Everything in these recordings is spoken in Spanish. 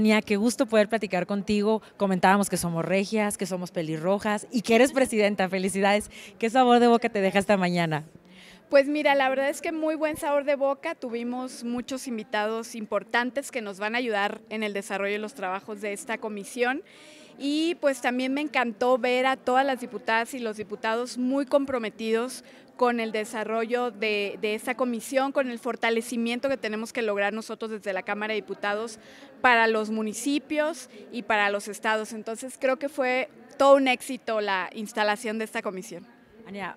Tania, qué gusto poder platicar contigo. Comentábamos que somos regias, que somos pelirrojas y que eres presidenta. Felicidades. ¿Qué sabor de boca te deja esta mañana? Pues mira, la verdad es que muy buen sabor de boca. Tuvimos muchos invitados importantes que nos van a ayudar en el desarrollo de los trabajos de esta comisión. Y pues también me encantó ver a todas las diputadas y los diputados muy comprometidos con el desarrollo de, de esta comisión, con el fortalecimiento que tenemos que lograr nosotros desde la Cámara de Diputados para los municipios y para los estados. Entonces creo que fue todo un éxito la instalación de esta comisión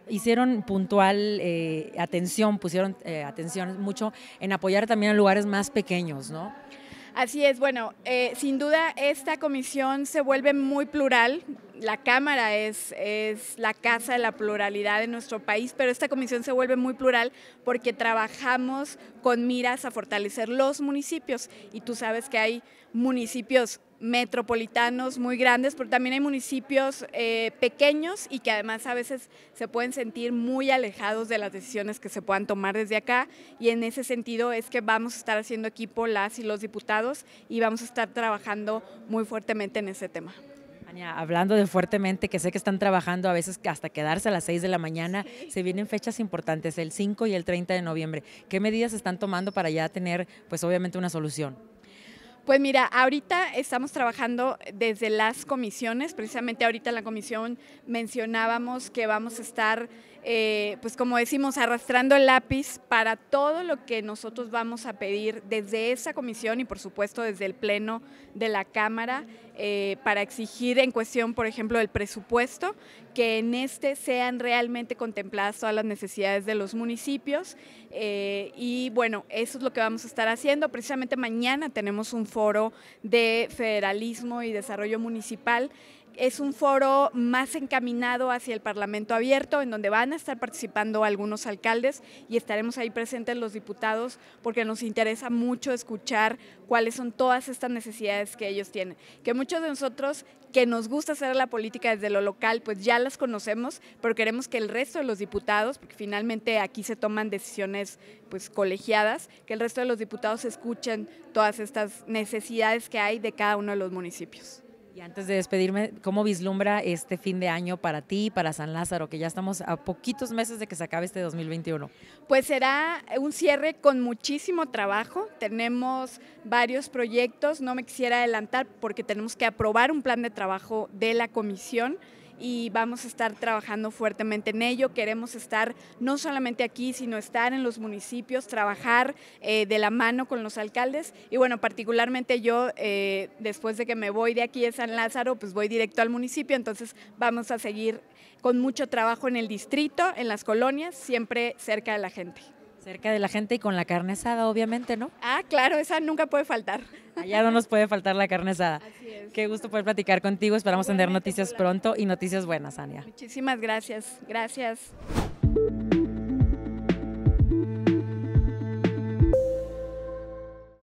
hicieron puntual eh, atención, pusieron eh, atención mucho en apoyar también a lugares más pequeños, ¿no? Así es, bueno, eh, sin duda esta comisión se vuelve muy plural. La Cámara es, es la casa de la pluralidad de nuestro país, pero esta comisión se vuelve muy plural porque trabajamos con miras a fortalecer los municipios. Y tú sabes que hay municipios metropolitanos muy grandes, pero también hay municipios eh, pequeños y que además a veces se pueden sentir muy alejados de las decisiones que se puedan tomar desde acá y en ese sentido es que vamos a estar haciendo equipo las y los diputados y vamos a estar trabajando muy fuertemente en ese tema hablando de fuertemente, que sé que están trabajando a veces hasta quedarse a las 6 de la mañana, se vienen fechas importantes, el 5 y el 30 de noviembre. ¿Qué medidas están tomando para ya tener, pues obviamente, una solución? Pues mira, ahorita estamos trabajando desde las comisiones, precisamente ahorita en la comisión mencionábamos que vamos a estar eh, pues como decimos, arrastrando el lápiz para todo lo que nosotros vamos a pedir desde esa comisión y por supuesto desde el Pleno de la Cámara eh, para exigir en cuestión, por ejemplo, del presupuesto, que en este sean realmente contempladas todas las necesidades de los municipios. Eh, y bueno, eso es lo que vamos a estar haciendo. Precisamente mañana tenemos un foro de federalismo y desarrollo municipal es un foro más encaminado hacia el Parlamento abierto, en donde van a estar participando algunos alcaldes y estaremos ahí presentes los diputados, porque nos interesa mucho escuchar cuáles son todas estas necesidades que ellos tienen. Que muchos de nosotros que nos gusta hacer la política desde lo local, pues ya las conocemos, pero queremos que el resto de los diputados, porque finalmente aquí se toman decisiones pues colegiadas, que el resto de los diputados escuchen todas estas necesidades que hay de cada uno de los municipios. Y antes de despedirme, ¿cómo vislumbra este fin de año para ti para San Lázaro, que ya estamos a poquitos meses de que se acabe este 2021? Pues será un cierre con muchísimo trabajo. Tenemos varios proyectos, no me quisiera adelantar porque tenemos que aprobar un plan de trabajo de la comisión y vamos a estar trabajando fuertemente en ello. Queremos estar no solamente aquí, sino estar en los municipios, trabajar eh, de la mano con los alcaldes. Y bueno, particularmente yo, eh, después de que me voy de aquí de San Lázaro, pues voy directo al municipio, entonces vamos a seguir con mucho trabajo en el distrito, en las colonias, siempre cerca de la gente. Cerca de la gente y con la carne asada, obviamente, ¿no? Ah, claro, esa nunca puede faltar. Allá no nos puede faltar la carne asada. Así es. Qué gusto poder platicar contigo. Esperamos tener noticias pronto y noticias buenas, Ania. Muchísimas gracias. Gracias.